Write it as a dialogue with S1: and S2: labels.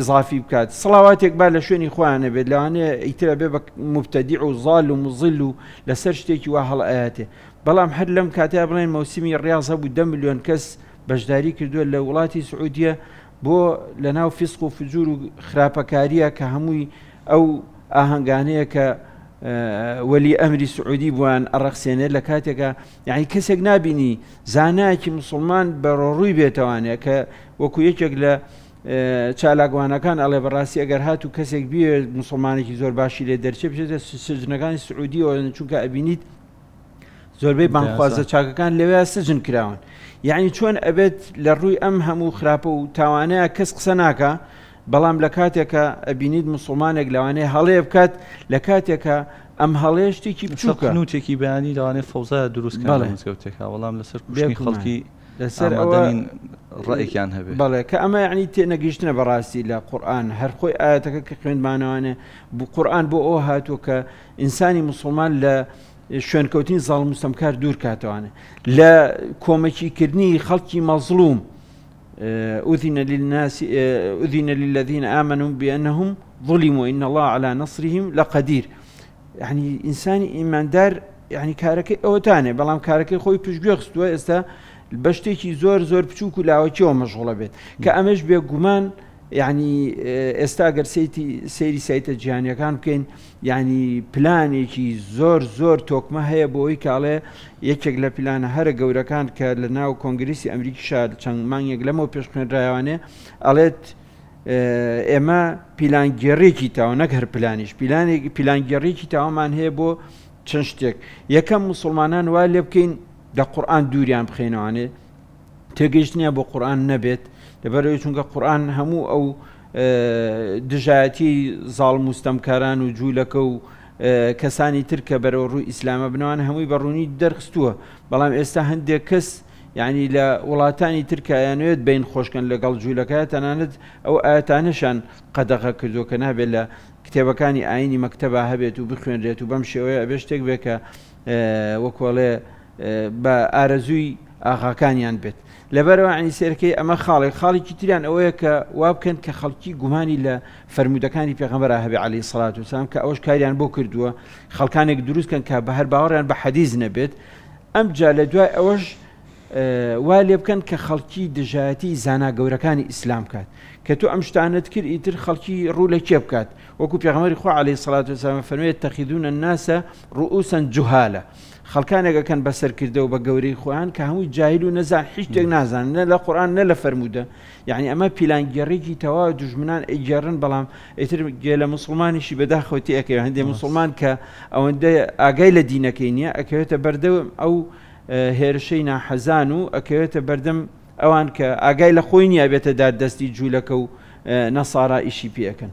S1: ئزافی بکات سڵاواتێک با لە شوێنی خۆیانە بێت لەوانێ ئیترە بێ بە مبتەدی و زال و مزل و لەسەر شتێکی وا هەڵەیەێ بەڵام هەر لەم کاتیا بڵێن مەوسمی ڕاضە بوو دە میلیۆن کەس بەشداری کردووە لە وڵاتی سعودیە بۆ لە ناو فیسق و فجور و خراپەکاریە کە هەمووی ئەو ئاهنگانەیە کە وەلی ئەمری سعودی بووان ئەڕەخسێنێت لە کاتێکە یعنی کەسێک نبینی زانایکی مسلمان بەڕۆڕووی بێتوانێت کە وەکو یەکێک لە چالاگوانەکان ئەڵێ بەڕاستی ئەگەر هات و کەسێک بێ مسلمانێکی زۆر باشی لێ دەرچێ بێتە سجنەکانی سعودیەوە چونکە ئەبینیت زۆربەی بانخوازە چاکەکان لەوێ سجن کراون یعنی چۆن ئەبێت لە ڕووی ئەم هەموو خراپە و تاوانەیە کەس قسە ناکە بەڵام لە کاتێکە ئەبینیت مسلمانێک لەوانەیە هەڵێ بکات لە کاتێکە ئەم هەڵەیەشتێکی بچووکە نوتێکی بەیانی لەوانێ فەوزە دروستکە بەڵێ وتێکا وەڵام لەسەر کوشتنی خەڵکی رايك عنها يعني یان هەبێت بەڵێ کە ئەمە یعنی يعني تێنەگەیشتنە بەڕاستی لە قورآن هەرخۆی ئاەتەکە کە خوێنمانەوانە بۆ قورآن بۆ ئەو هاتووە کە ئینسانی مسلمان كوتين ظالم زاڵ دور دوور لا لە کۆمەکیکردنی خەڵکی مظلوم آه، أذن للناس آه، أذن للذين آمنوا بأنهم ظلموا إن الله على نصرهم لقدير يعني إنسان إيمان دار يعني كاركي أوتاني بلام كاركي خوي بيش بيغستو استا بە شتێکی زۆر زۆر بچووک و لاوەکیەوە مەژغڵە بێت کە ئەمەش بێ گومان یعنی ئێستا گەر سەیری سایتە جیهانیەکان بکەین ینی پلانێکی زۆر زۆر تۆکمە هەیە بۆەوەی کاڵێ یەکێک لە پلانە هەرە گەورەکان کە لە ناو کۆنگریسی ئەمریکیشار چەند مانگێک لەمەوە پێشکردراوانێ ئەڵێت ئێمە پیلانگەڕێکی تاوە نەک هەر پلانیش پیلانێک پیلانگەڕێکی تاوامان هەیە بۆ چەند شتێک یەکەم مسلمانان وا لێ بکەین لە قورآن دووران بخێنوانێ تێگەشتنیە بۆ قورآن نەبێت لەبەرەوە چونکە قورآن هەموو ئەو دژایەتی زاڵ مستەمکاران و جوولەکە و کەسانی تر کە بەرەوە ڕووی ئیسلامە بنەوان هەمووی بەڕوونی دەرخستووە بەڵام ئێستا هەندێک کەس یعنی لە وڵاتانی ترکایانوێت بین خۆشکن لەگەڵ جوولەکە تەنانەت ئەو ئاەتانەشان قەدەغە کردو کە نابێت لە کتێبەکانی ئاینی مەکتتەبە هەبێت و بخوێنرێت و بەم شێوەیە ئەبێ شتێک بێکە وەکۆڵێ بە ئارەزووی ئاغاکانیان بێت لەبەرەوە عنی سێرکەی ئەمە خاڵێک خاڵێکی تریان ئەوەیە کە وا بکەن کە خەڵکی گومانی لە فرەرمودەکانی پێغەمبەر هەبێ علی سڵات وسام کە ئەوش کاریان بۆ کردووە خەڵکانێک دروستکەن کە بە هەر باوەڕیان بە حەدیز نەبێت ئەم جا لە دوای ئەوەش وا لێ بکەن کە خەڵکی دژایەتی زاناگەورەکانی ئیسلام کات کە تو ئەم شتانت کرد ئیتر خەڵکی ڕوو لە کێ بکات وەکو پێغەمەری خۆ علی سڵات وسامە فەرمێت تەخیدونە ناسە ڕووسن جوهالە خەڵکانێکەکەن بەسەرکردەوە بە گەورەی خۆیان کە هەمووی جاهل و نەزان هیچ شتێک نازان نە لە قورآان نە لە فەرموودە یعنی ئەمە پیلانگەڕێکی تەواو دژمنان ئەیگەڕن بەڵام ئیتر گێ لە مسلمانیشی بەداخۆتی ئەەکەی هەندێک مسلمان کە ئەوەندە ئاگای لە دینەکەی نییە ئەکەوێتە بەردەوم ئەو هێرشەی ناحەزان و ئەکەوێتە بەردەم ئەوان کە ئاگای لە خۆی نییە بێتە دادەستی جوولەکە و نەسارا ئیشی پێەکەن.